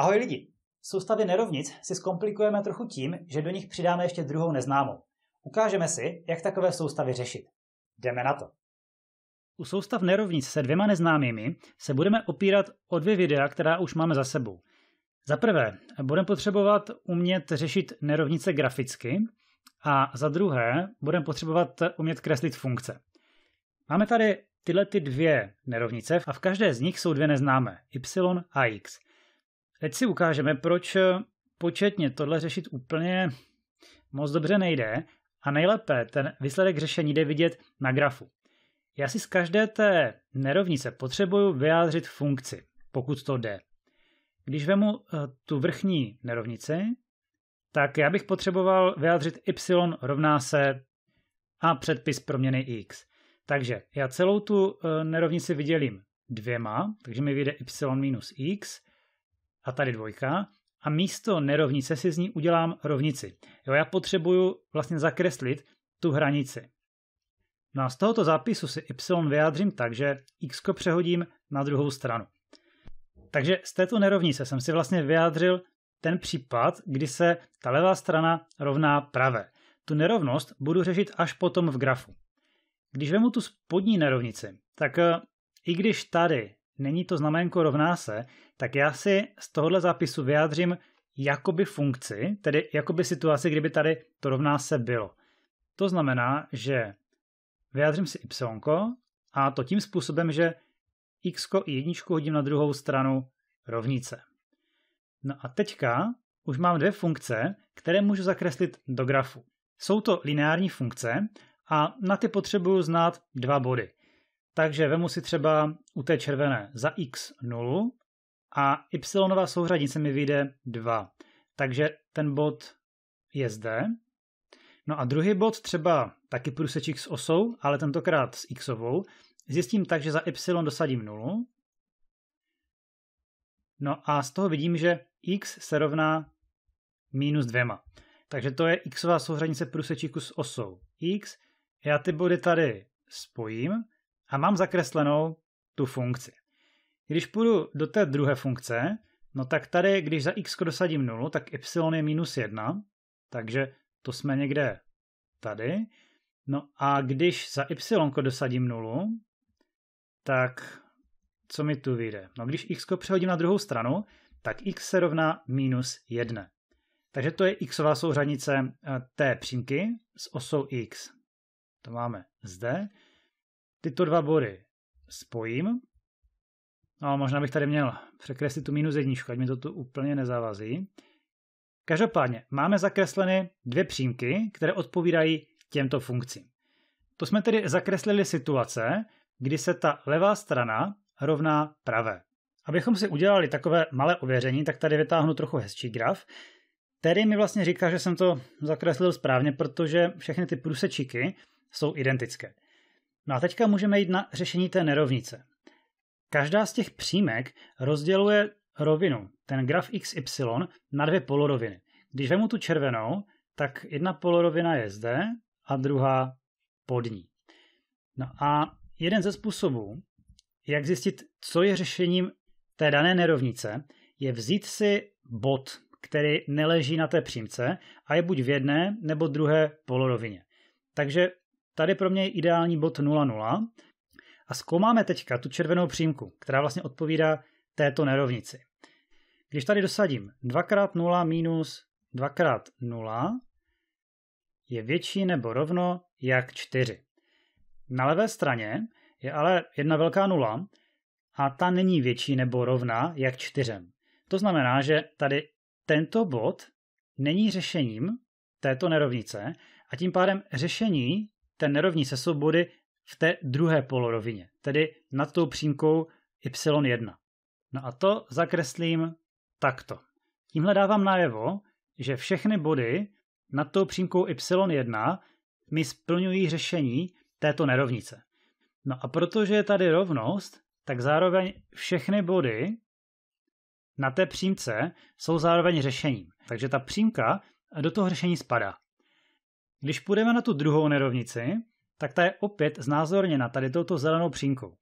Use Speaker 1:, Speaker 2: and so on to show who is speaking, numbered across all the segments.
Speaker 1: Ahoj lidi! Soustavy nerovnic si zkomplikujeme trochu tím, že do nich přidáme ještě druhou neznámou. Ukážeme si, jak takové soustavy řešit. Jdeme na to. U soustav nerovnic se dvěma neznámými se budeme opírat o dvě videa, která už máme za sebou. Za prvé, budeme potřebovat umět řešit nerovnice graficky a za druhé, budeme potřebovat umět kreslit funkce. Máme tady tyhle ty dvě nerovnice a v každé z nich jsou dvě neznámé, y a x. Teď si ukážeme, proč eh, početně tohle řešit úplně moc dobře nejde a nejlépe ten výsledek řešení jde vidět na grafu. Já si z každé té nerovnice potřebuju vyjádřit funkci, pokud to jde. Když vemu eh, tu vrchní nerovnici, tak já bych potřeboval vyjádřit y rovná se a předpis proměny x. Takže já celou tu eh, nerovnici vydělím dvěma, takže mi vyjde y minus x a tady dvojka a místo nerovnice si z ní udělám rovnici. Jo, já potřebuju vlastně zakreslit tu hranici. No a z tohoto zápisu si y vyjádřím tak, že x přehodím na druhou stranu. Takže z této nerovnice jsem si vlastně vyjádřil ten případ, kdy se ta levá strana rovná pravé. Tu nerovnost budu řešit až potom v grafu. Když vemu tu spodní nerovnici, tak eh, i když tady není to znaménko rovná se, tak já si z tohohle zápisu vyjádřím jakoby funkci, tedy jakoby situaci, kdyby tady to rovná se bylo. To znamená, že vyjádřím si y a to tím způsobem, že x i jedničku hodím na druhou stranu rovnice. No a teďka už mám dvě funkce, které můžu zakreslit do grafu. Jsou to lineární funkce a na ty potřebuju znát dva body. Takže vemu si třeba u té červené za x 0 a y souřadnice mi vyjde 2. Takže ten bod je zde. No a druhý bod třeba taky průsečík s osou, ale tentokrát s xovou, zjistím tak, že za y dosadím 0. No a z toho vidím, že x se rovná minus dvěma. Takže to je xová souřadnice průsečíku s osou x. Já ty body tady spojím a mám zakreslenou tu funkci. Když půjdu do té druhé funkce, no tak tady, když za x dosadím 0, tak y je minus 1, takže to jsme někde tady. No a když za y dosadím 0, tak co mi tu vyjde? No když x přehodím na druhou stranu, tak x se rovná minus 1. Takže to je xová souřadnice eh, té přímky s osou x. To máme zde tyto dva body spojím. No, možná bych tady měl překreslit tu minus jedničku, ať mi to tu úplně nezavazí. Každopádně máme zakresleny dvě přímky, které odpovídají těmto funkcím. To jsme tedy zakreslili situace, kdy se ta levá strana rovná pravé. Abychom si udělali takové malé ověření, tak tady vytáhnu trochu hezčí graf, který mi vlastně říká, že jsem to zakreslil správně, protože všechny ty průsečíky jsou identické. No a teďka můžeme jít na řešení té nerovnice. Každá z těch přímek rozděluje rovinu, ten graf xy, na dvě poloroviny. Když vemu tu červenou, tak jedna polorovina je zde a druhá pod ní. No a jeden ze způsobů, jak zjistit, co je řešením té dané nerovnice, je vzít si bod, který neleží na té přímce a je buď v jedné nebo druhé polorovině. Takže Tady pro mě je ideální bod 0,0 a zkoumáme teďka tu červenou přímku, která vlastně odpovídá této nerovnici. Když tady dosadím 2x0 minus 2x0 je větší nebo rovno jak 4. Na levé straně je ale jedna velká nula a ta není větší nebo rovná jak 4. To znamená, že tady tento bod není řešením této nerovnice a tím pádem řešení Té nerovní se body v té druhé polorovině, tedy nad tou přímkou y1. No a to zakreslím takto. Tímhle dávám najevo, že všechny body nad tou přímkou y1 mi splňují řešení této nerovnice. No a protože je tady rovnost, tak zároveň všechny body na té přímce jsou zároveň řešením. Takže ta přímka do toho řešení spadá. Když půjdeme na tu druhou nerovnici, tak ta je opět znázorněna tady touto zelenou přímkou.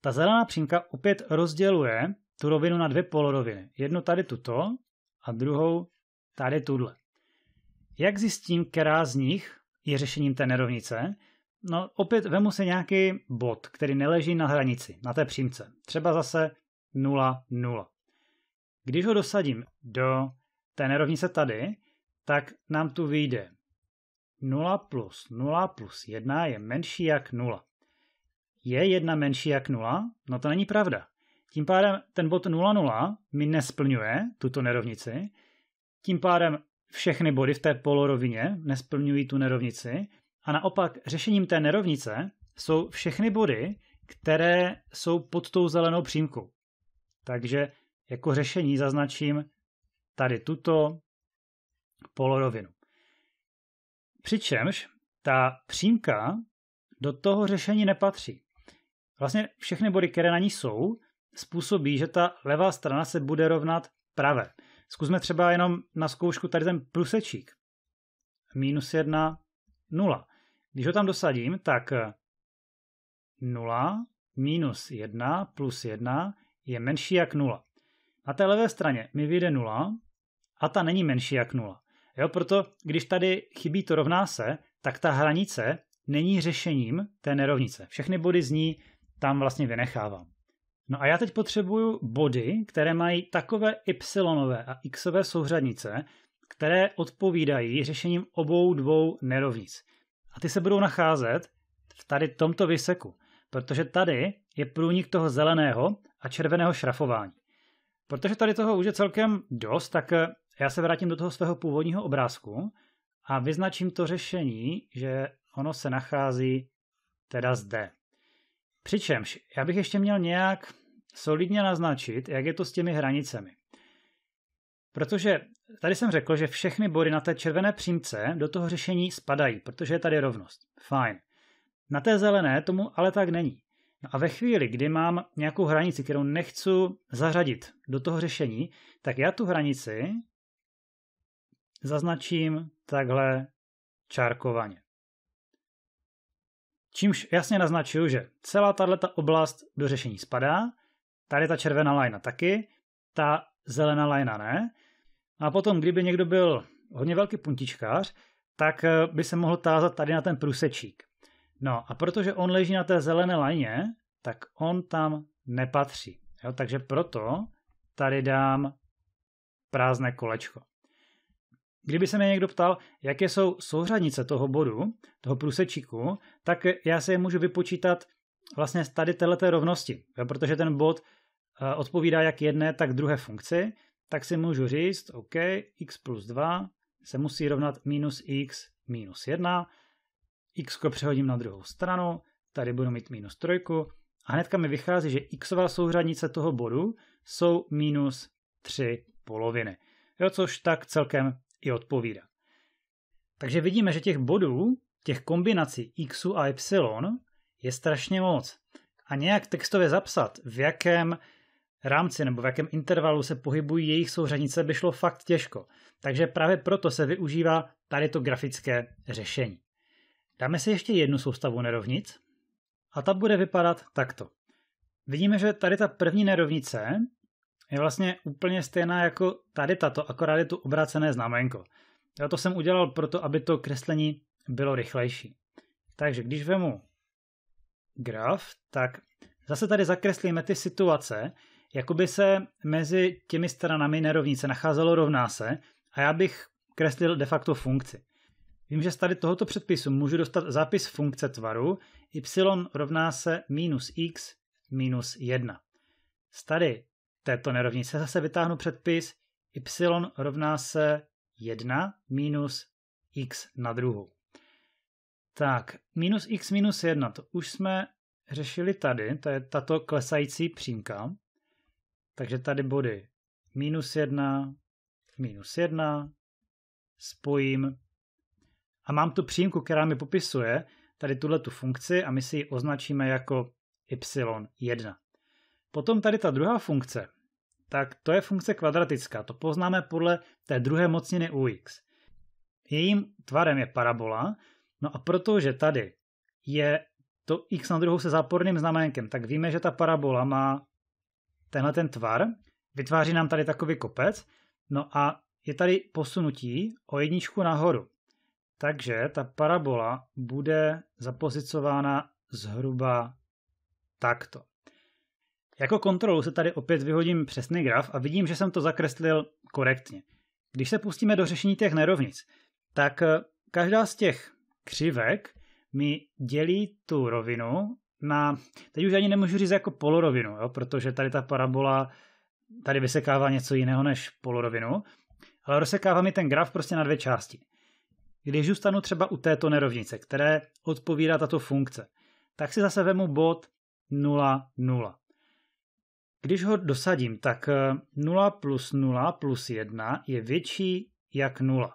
Speaker 1: Ta zelená přímka opět rozděluje tu rovinu na dvě poloroviny. Jednu tady tuto a druhou tady tuhle. Jak zjistím, která z nich je řešením té nerovnice? No opět vemu se nějaký bod, který neleží na hranici, na té přímce. Třeba zase 0, 0. Když ho dosadím do té nerovnice tady, tak nám tu vyjde 0 plus 0 plus 1 je menší jak 0. Je 1 menší jak 0? No to není pravda. Tím pádem ten bod 0, 0 mi nesplňuje tuto nerovnici, tím pádem všechny body v té polorovině nesplňují tu nerovnici a naopak řešením té nerovnice jsou všechny body, které jsou pod tou zelenou přímkou. Takže jako řešení zaznačím tady tuto polorovinu. Přičemž ta přímka do toho řešení nepatří. Vlastně všechny body, které na ní jsou, způsobí, že ta levá strana se bude rovnat pravé. Zkusme třeba jenom na zkoušku tady ten plusečík. Minus 1, 0. Když ho tam dosadím, tak 0 minus 1 plus 1 je menší jak 0. Na té levé straně mi vyjde 0 a ta není menší jak 0. Jo, proto když tady chybí to rovná se, tak ta hranice není řešením té nerovnice. Všechny body z ní tam vlastně vynechávám. No a já teď potřebuju body, které mají takové y a xové souřadnice, které odpovídají řešením obou dvou nerovnic. A ty se budou nacházet v tady tomto vyseku, protože tady je průnik toho zeleného a červeného šrafování. Protože tady toho už je celkem dost, tak eh, já se vrátím do toho svého původního obrázku a vyznačím to řešení, že ono se nachází teda zde. Přičemž já bych ještě měl nějak solidně naznačit, jak je to s těmi hranicemi. Protože tady jsem řekl, že všechny body na té červené přímce do toho řešení spadají, protože je tady rovnost. Fajn. Na té zelené tomu ale tak není. No a ve chvíli, kdy mám nějakou hranici, kterou nechci zařadit do toho řešení, tak já tu hranici zaznačím takhle čárkovaně. Čímž jasně naznačuju, že celá tato oblast do řešení spadá, tady ta červená lajna taky, ta zelená lajna ne. A potom, kdyby někdo byl hodně velký puntičkář, tak eh, by se mohl tázat tady na ten průsečík. No a protože on leží na té zelené lajně, tak on tam nepatří. Jo? Takže proto tady dám prázdné kolečko. Kdyby se mě někdo ptal, jaké jsou souřadnice toho bodu, toho průsečíku, tak já se je můžu vypočítat vlastně z tady této rovnosti, jo, protože ten bod eh, odpovídá jak jedné, tak druhé funkci, tak si můžu říct, OK, x plus 2 se musí rovnat minus x minus 1, x přehodím na druhou stranu, tady budu mít minus 3 a hnedka mi vychází, že xová souřadnice toho bodu jsou minus 3 poloviny. Jo, což tak celkem i odpovídat. Takže vidíme, že těch bodů, těch kombinací x a y je strašně moc. A nějak textově zapsat, v jakém rámci nebo v jakém intervalu se pohybují jejich souřadnice, by šlo fakt těžko. Takže právě proto se využívá tady to grafické řešení. Dáme si ještě jednu soustavu nerovnic a ta bude vypadat takto. Vidíme, že tady ta první nerovnice je vlastně úplně stejná jako tady tato, akorát je tu obrácené znamenko. Já to jsem udělal proto, aby to kreslení bylo rychlejší. Takže když vemu graf, tak zase tady zakreslíme ty situace, jakoby se mezi těmi stranami nerovnice nacházelo rovná se a já bych kreslil de facto funkci. Vím, že z tady tohoto předpisu můžu dostat zápis funkce tvaru y rovná se minus x minus 1. Z tady této nerovnice zase vytáhnu předpis y rovná se 1 minus x na druhou. Tak, minus x minus 1, to už jsme řešili tady, to je tato klesající přímka. Takže tady body minus 1, minus 1, spojím a mám tu přímku, která mi popisuje tady tuhle tu funkci a my si ji označíme jako y1. Potom tady ta druhá funkce, tak to je funkce kvadratická. To poznáme podle té druhé mocniny u x. Jejím tvarem je parabola, no a protože tady je to x na druhou se záporným znaménkem, tak víme, že ta parabola má tenhle ten tvar, vytváří nám tady takový kopec, no a je tady posunutí o jedničku nahoru. Takže ta parabola bude zapozicována zhruba takto. Jako kontrolu se tady opět vyhodím přesný graf a vidím, že jsem to zakreslil korektně. Když se pustíme do řešení těch nerovnic, tak eh, každá z těch křivek mi dělí tu rovinu na, teď už ani nemůžu říct jako polorovinu, jo, protože tady ta parabola tady vysekává něco jiného než polorovinu, ale rozsekává mi ten graf prostě na dvě části. Když zůstanu třeba u této nerovnice, které odpovídá tato funkce, tak si zase vemu bod 0, 0. Když ho dosadím, tak 0 eh, plus 0 plus 1 je větší jak 0.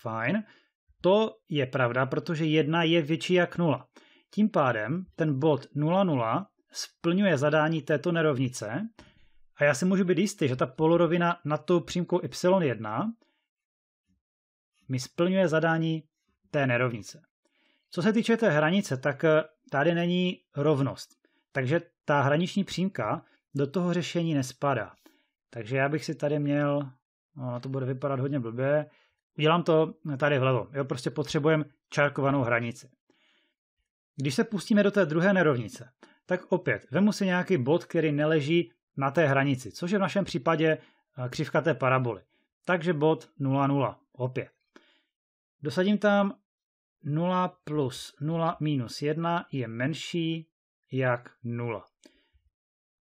Speaker 1: Fajn. To je pravda, protože 1 je větší jak 0. Tím pádem ten bod 0, 0 splňuje zadání této nerovnice a já si můžu být jistý, že ta polorovina nad tou přímkou y1 mi splňuje zadání té nerovnice. Co se týče té hranice, tak eh, tady není rovnost. Takže ta hraniční přímka do toho řešení nespadá. Takže já bych si tady měl, no, to bude vypadat hodně blbě, udělám to tady vlevo. Jo, prostě potřebujeme čárkovanou hranici. Když se pustíme do té druhé nerovnice, tak opět vemu si nějaký bod, který neleží na té hranici, což je v našem případě eh, křivka té paraboly. Takže bod 0, 0, opět. Dosadím tam 0 plus 0 minus 1 je menší jak 0.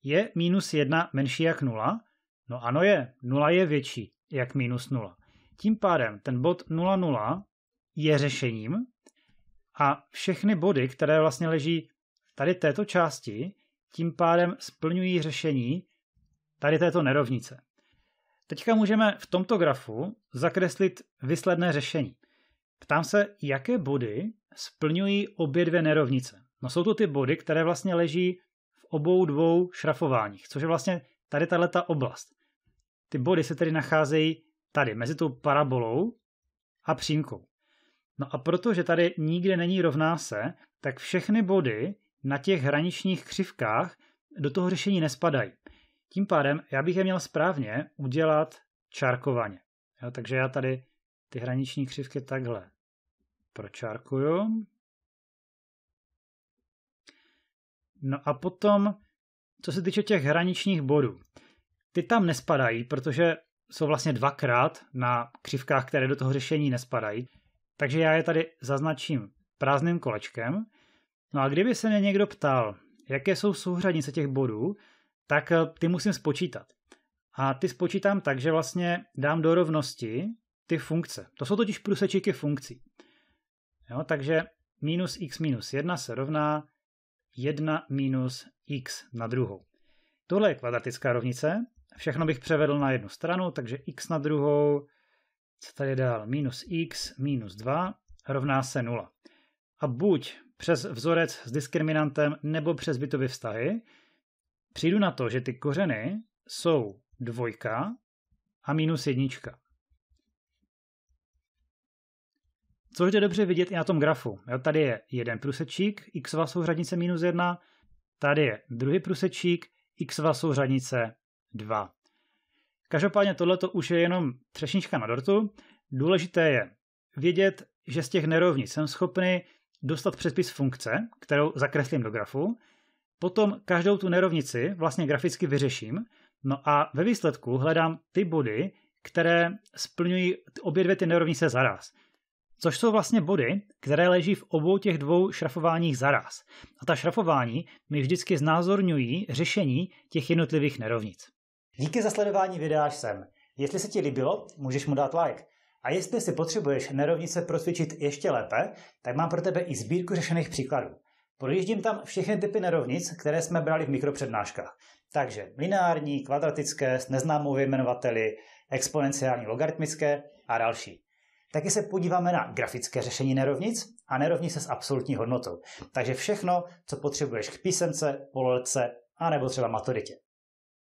Speaker 1: Je minus 1 menší jak 0? No ano je, 0 je větší jak minus 0. Tím pádem ten bod 0, 0 je řešením a všechny body, které vlastně leží tady této části, tím pádem splňují řešení tady této nerovnice. Teďka můžeme v tomto grafu zakreslit výsledné řešení. Ptám se, jaké body splňují obě dvě nerovnice. No jsou to ty body, které vlastně leží v obou dvou šrafováních, což je vlastně tady tato oblast. Ty body se tedy nacházejí tady, mezi tou parabolou a přímkou. No a protože tady nikde není rovná se, tak všechny body na těch hraničních křivkách do toho řešení nespadají. Tím pádem já bych je měl správně udělat čárkovaně. Jo, takže já tady ty hraniční křivky takhle pročárkuju No a potom, co se týče těch hraničních bodů, ty tam nespadají, protože jsou vlastně dvakrát na křivkách, které do toho řešení nespadají. Takže já je tady zaznačím prázdným kolečkem. No a kdyby se mě někdo ptal, jaké jsou souhřadnice těch bodů, tak eh, ty musím spočítat. A ty spočítám tak, že vlastně dám do rovnosti ty funkce. To jsou totiž průsečíky funkcí. Jo, takže minus x minus 1 se rovná 1 minus x na druhou. Tohle je kvadratická rovnice. Všechno bych převedl na jednu stranu, takže x na druhou, co tady dál, minus x minus 2 rovná se 0. A buď přes vzorec s diskriminantem nebo přes bytové vztahy přijdu na to, že ty kořeny jsou dvojka a minus jednička. Což je dobře vidět i na tom grafu. Jo, tady je jeden průsečík, x souřadnice minus 1, tady je druhý průsečík, x souřadnice 2. Každopádně tohle už je jenom třešnička na dortu. Důležité je vědět, že z těch nerovnic jsem schopný dostat přespis funkce, kterou zakreslím do grafu, potom každou tu nerovnici vlastně graficky vyřeším, no a ve výsledku hledám ty body, které splňují obě dvě ty nerovnice zaraz což jsou vlastně body, které leží v obou těch dvou šrafováních zaraz. A ta šrafování mi vždycky znázorňují řešení těch jednotlivých nerovnic. Díky za sledování videa až sem. Jestli se ti líbilo, můžeš mu dát like. A jestli si potřebuješ nerovnice prosvědčit ještě lépe, tak mám pro tebe i sbírku řešených příkladů. Projíždím tam všechny typy nerovnic, které jsme brali v mikropřednáškách. Takže lineární, kvadratické, s neznámou vyjmenovateli, exponenciální, logaritmické a další. Taky se podíváme na grafické řešení nerovnic a nerovnice s absolutní hodnotou. Takže všechno, co potřebuješ k písemce, pololetce a nebo třeba maturitě.